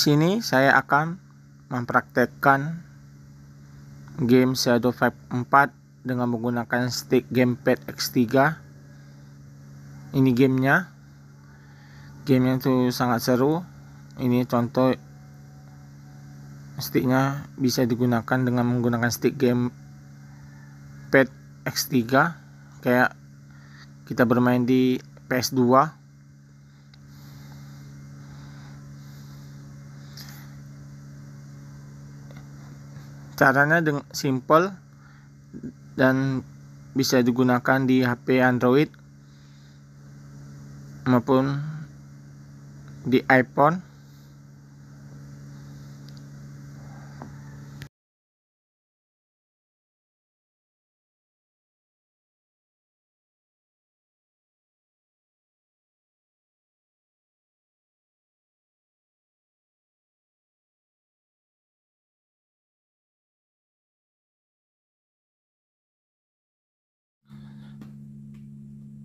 sini saya akan mempraktekkan game Shadow Fight 4 dengan menggunakan stick gamepad X3 ini gamenya gamenya itu sangat seru ini contoh sticknya bisa digunakan dengan menggunakan stick gamepad X3 kayak kita bermain di PS2 Caranya dengan simple dan bisa digunakan di HP Android maupun di iPhone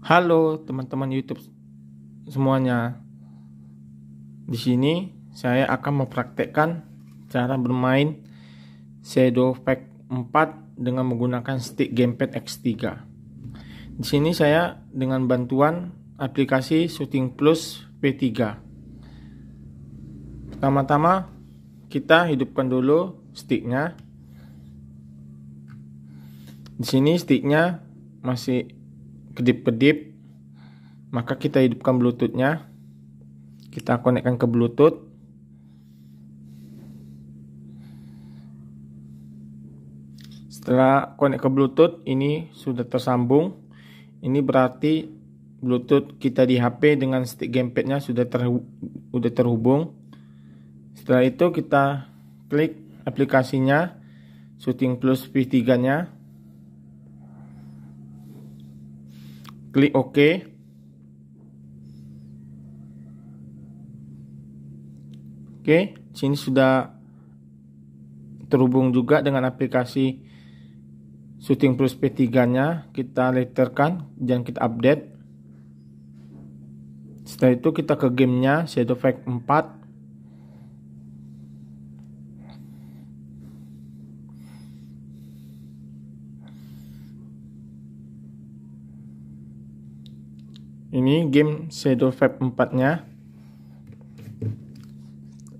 Halo teman-teman YouTube semuanya. Di sini saya akan mempraktekkan cara bermain Shadow Pack 4 dengan menggunakan stick gamepad X3. Di sini saya dengan bantuan aplikasi Shooting Plus P3. Pertama-tama kita hidupkan dulu sticknya. Di sini sticknya masih kedip-kedip maka kita hidupkan bluetoothnya kita konekkan ke bluetooth setelah konek ke bluetooth ini sudah tersambung ini berarti bluetooth kita di HP dengan stick gamepadnya sudah sudah terhubung setelah itu kita klik aplikasinya Shooting Plus V3 nya Klik OK. Oke, sini sudah terhubung juga dengan aplikasi Shooting Plus P3-nya. Kita letterkan dan kita update. Setelah itu kita ke gamenya Shadow Fact 4. ini game Shadow Fab 4 nya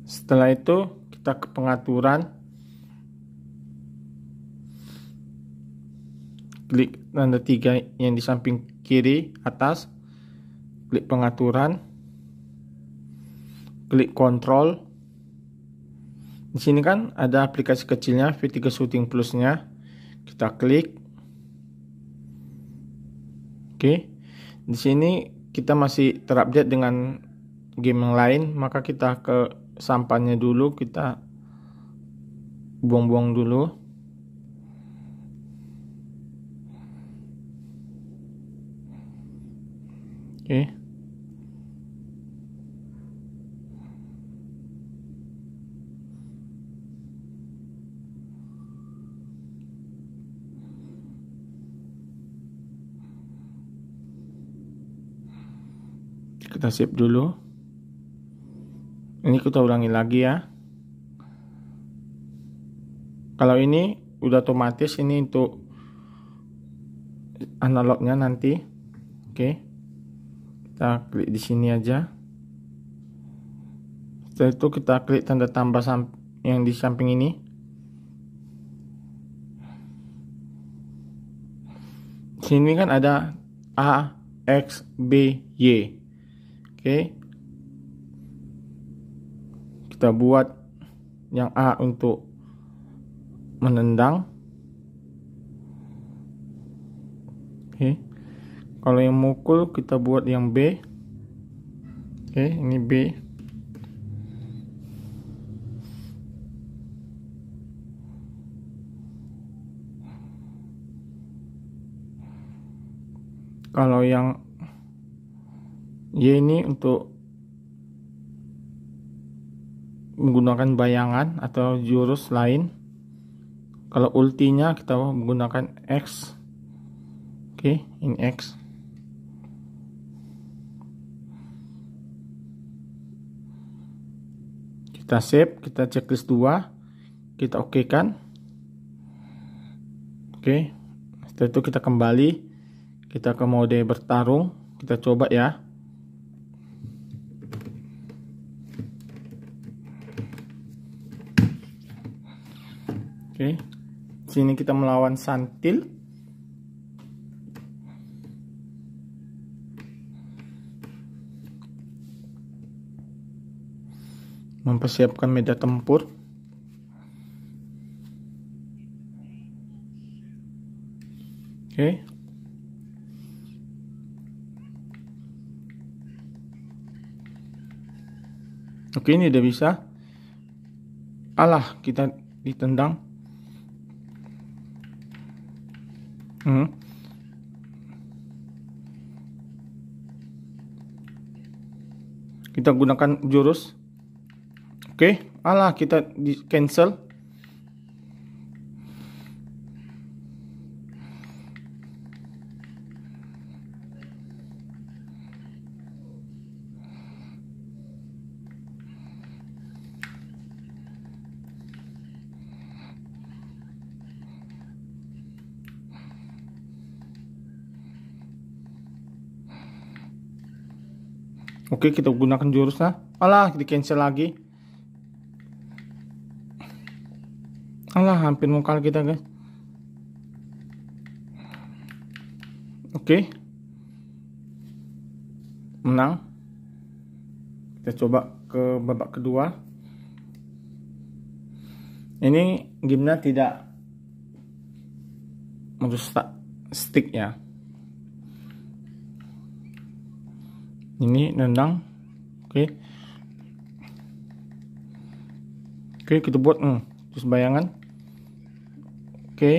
setelah itu kita ke pengaturan klik tanda tiga yang di samping kiri atas klik pengaturan klik kontrol di sini kan ada aplikasi kecilnya V3 Shooting Plus-nya. Kita klik. Oke. Di sini kita masih terupdate dengan game yang lain maka kita ke sampahnya dulu kita buang-buang dulu oke okay. kita save dulu ini kita ulangi lagi ya kalau ini udah otomatis ini untuk analognya nanti oke okay. kita klik di sini aja setelah itu kita klik tanda tambah yang di samping ini sini kan ada A, X, B, Y. Oke. Kita buat yang A untuk menendang. Oke. Kalau yang mukul kita buat yang B. Oke, ini B. Kalau yang Y ini untuk menggunakan bayangan atau jurus lain. Kalau ultinya kita menggunakan X. Oke, okay, in X. Kita save, kita checklist 2. Kita oke okay kan. Oke, okay. setelah itu kita kembali. Kita ke mode bertarung. Kita coba ya. Oke. Sini kita melawan santil. Mempersiapkan meja tempur. Oke. Oke, ini udah bisa. Alah, kita ditendang. Hmm. Kita gunakan jurus. Oke, okay. alah kita di cancel. Oke, kita gunakan jurusnya. Alah, di cancel lagi. Alah, hampir mengkal kita, guys. Oke. Menang. Kita coba ke babak kedua. Ini gamenya tidak menurut stick ya. ini nendang oke okay. oke kita buat hmm, terus bayangan oke okay.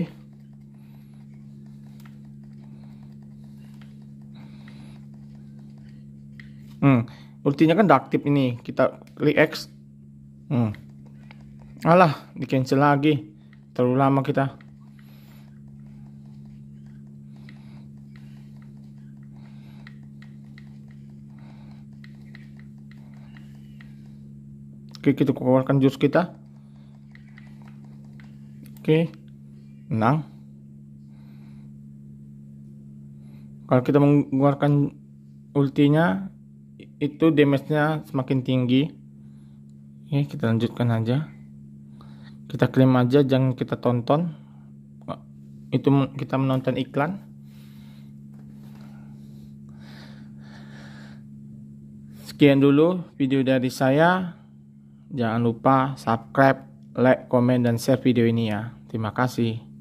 hmm ultinya kan aktif ini kita klik X hmm alah di cancel lagi terlalu lama kita oke kita keluarkan jurus kita oke Menang. kalau kita mengeluarkan ultinya itu damage-nya semakin tinggi ya kita lanjutkan aja kita klaim aja jangan kita tonton itu kita menonton iklan sekian dulu video dari saya. Jangan lupa subscribe, like, komen, dan share video ini ya. Terima kasih.